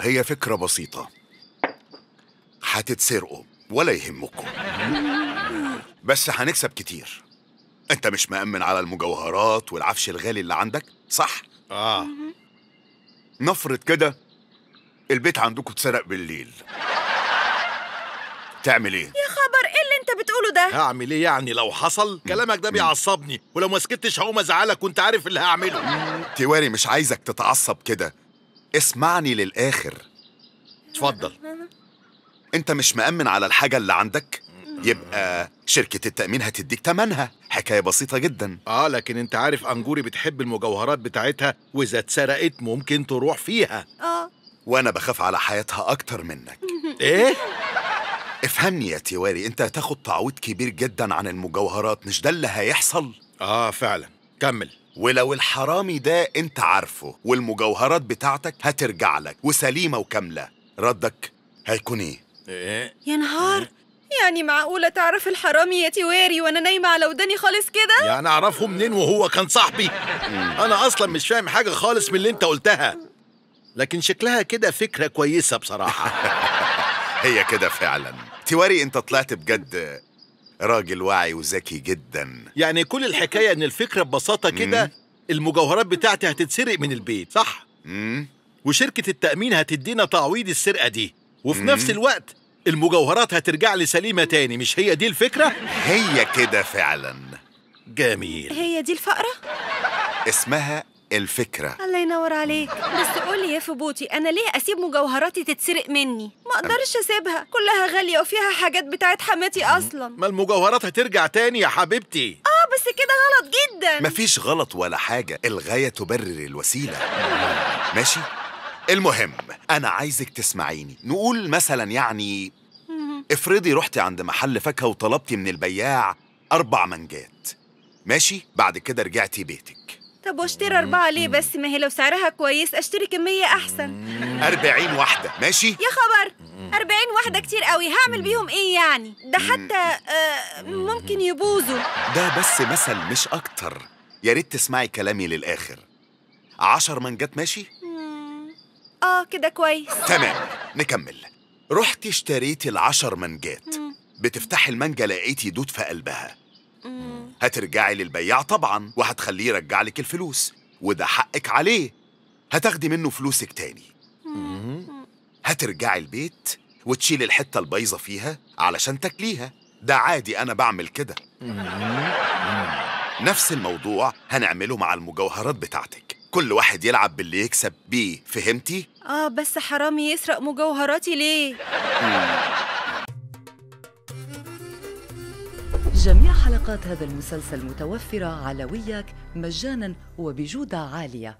هي فكرة بسيطة هتتسرقوا ولا يهمكم بس هنكسب كتير انت مش مأمن على المجوهرات والعفش الغالي اللي عندك صح؟ اه نفرض كده البيت عندكم اتسرق بالليل تعمل ايه؟ يا خبر ايه اللي انت بتقوله ده؟ هعمل ايه يعني لو حصل؟ كلامك ده بيعصبني ولو ما سكتش هقوم ازعلك وانت عارف اللي هعمله تواري مش عايزك تتعصب كده اسمعني للآخر اتفضل انت مش مأمن على الحاجة اللي عندك يبقى شركة التأمين هتديك تمنها حكاية بسيطة جدا اه لكن انت عارف انجوري بتحب المجوهرات بتاعتها واذا اتسرقت ممكن تروح فيها اه وانا بخاف على حياتها اكتر منك ايه؟ افهمني يا تيواري انت هتاخد تعويض كبير جدا عن المجوهرات مش ده اللي هيحصل؟ اه فعلا كمل ولو الحرامي ده انت عارفه والمجوهرات بتاعتك هترجع لك وسليمة وكاملة ردك هيكون ايه؟ ايه؟ يا نهار ايه؟ يعني معقولة تعرف الحرامي يا تواري وانا نايمة على وداني خالص كده؟ يعني اعرفه منين وهو كان صاحبي؟ انا اصلا مش فاهم حاجة خالص من اللي انت قلتها لكن شكلها كده فكرة كويسة بصراحة هي كده فعلا تواري انت طلعت بجد راجل واعي وذكي جدا يعني كل الحكايه ان الفكره ببساطه كده المجوهرات بتاعتي هتتسرق من البيت صح مم. وشركه التامين هتدينا تعويض السرقه دي وفي مم. نفس الوقت المجوهرات هترجع لي سليمه تاني مش هي دي الفكره هي كده فعلا جميل هي دي الفقره اسمها الفكرة الله ينور عليك بس قولي يا فبوتي أنا ليه أسيب مجوهراتي تتسرق مني؟ ما أقدرش أسيبها كلها غالية وفيها حاجات بتاعت حماتي أصلا ما المجوهرات هترجع تاني يا حبيبتي آه بس كده غلط جدا مفيش غلط ولا حاجة الغاية تبرر الوسيلة ماشي؟ المهم أنا عايزك تسمعيني نقول مثلا يعني افرضي رحتي عند محل فاكهة وطلبتي من البياع أربع منجات ماشي؟ بعد كده رجعتي بيتك طب واشتري أربعة ليه بس ما هي لو سعرها كويس أشتري كمية أحسن أربعين واحدة ماشي يا خبر أربعين واحدة كتير قوي هعمل بيهم إيه يعني ده حتى آه، ممكن يبوظوا ده بس مثل مش أكتر يا ريت تسمعي كلامي للآخر عشر منجات ماشي؟ آه كده كويس تمام نكمل رحت اشتريتي العشر منجات بتفتحي المانجا لقيتي دود في قلبها هترجعي للبياع طبعا وهتخليه يرجع لك الفلوس وده حقك عليه هتاخدي منه فلوسك تاني هترجعي البيت وتشيلي الحتة البايظة فيها علشان تاكليها ده عادي أنا بعمل كده نفس الموضوع هنعمله مع المجوهرات بتاعتك كل واحد يلعب باللي يكسب بيه فهمتي؟ آه بس حرامي يسرق مجوهراتي ليه؟ جميع حلقات هذا المسلسل متوفرة على وياك مجانا وبجودة عالية